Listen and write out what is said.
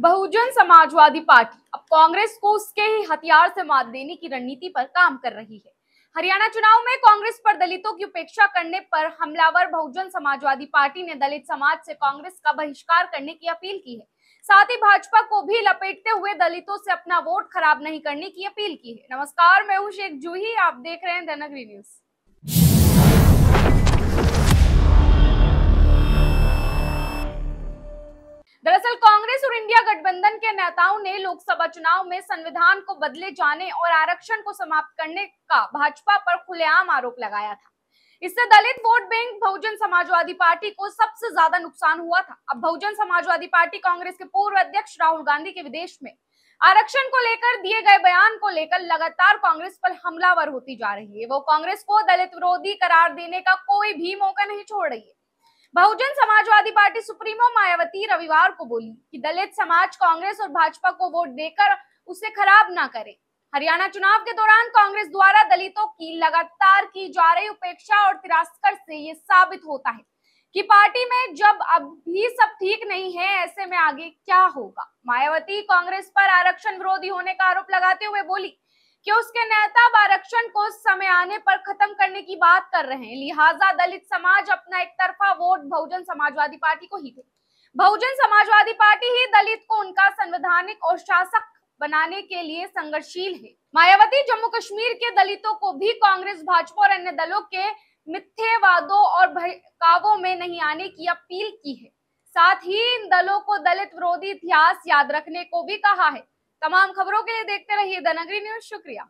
बहुजन Samajwadi party अब कांग्रेस को उसके ही हथियार से मात देने की रणनीति पर काम कर रही है हरियाणा चुनाव में कांग्रेस पर दलितों की उपेक्षा करने पर हमलावर बहुजन समाजवादी पार्टी ने दलित समाज से कांग्रेस का बहिष्कार करने की अपील की है साथ ही भाजपा को भी लपेटते हुए दलितों से अपना वोट खराब नहीं करने की अपील की है नमस्कार मैं हूं शेख जूही आप देख रहे हैं धनगरी न्यूज इंडिया गठबंधन के नेताओं ने लोकसभा चुनाव में संविधान को बदले जाने और आरक्षण को समाप्त करने का भाजपा पर खुलेआम आरोप लगाया था इससे दलित vote bank Bahujan Samajwadi party को सबसे ज्यादा नुकसान हुआ था अब बहुजन समाजवादी पार्टी कांग्रेस के पूर्व अध्यक्ष राहुल गांधी के विदेश में आरक्षण को लेकर दिए गए बयान को लेकर लगातार कांग्रेस पर हमलावर होती जा रही है वो कांग्रेस को दलित विरोधी करार देने का कोई भी मौका नहीं छोड़ रही है बहुजन समाजवादी पार्टी सुप्रीमो मायावती रविवार को बोली कि दलित समाज कांग्रेस और भाजपा को वोट देकर उसे खराब ना करे हरियाणा चुनाव के दौरान कांग्रेस द्वारा दलितों की लगातार की जा रही उपेक्षा और तिरस्कार से ये साबित होता है कि पार्टी में जब अब भी सब ठीक नहीं है ऐसे में आगे क्या होगा मायावती कांग्रेस पर आरक्षण विरोधी होने का आरोप लगाते हुए बोली कि उसके नेता आरक्षण को समय आने पर खत्म करने की बात कर रहे हैं लिहाजा दलित समाज अपना एक तरफा वोट बहुजन समाजवादी पार्टी को ही दे बहुजन समाजवादी पार्टी ही दलित को उनका संवैधानिक और शासक बनाने के लिए संघर्षशील है मायावती जम्मू कश्मीर के दलितों को भी कांग्रेस भाजपा और अन्य दलों के मिथ्ये वादों और भड़कावों में नहीं आने की अपील की है साथ ही इन दलों को दलित विरोधी इतिहास याद रखने को भी कहा है तमाम खबरों के लिए देखते रहिए द नगरी न्यूज शुक्रिया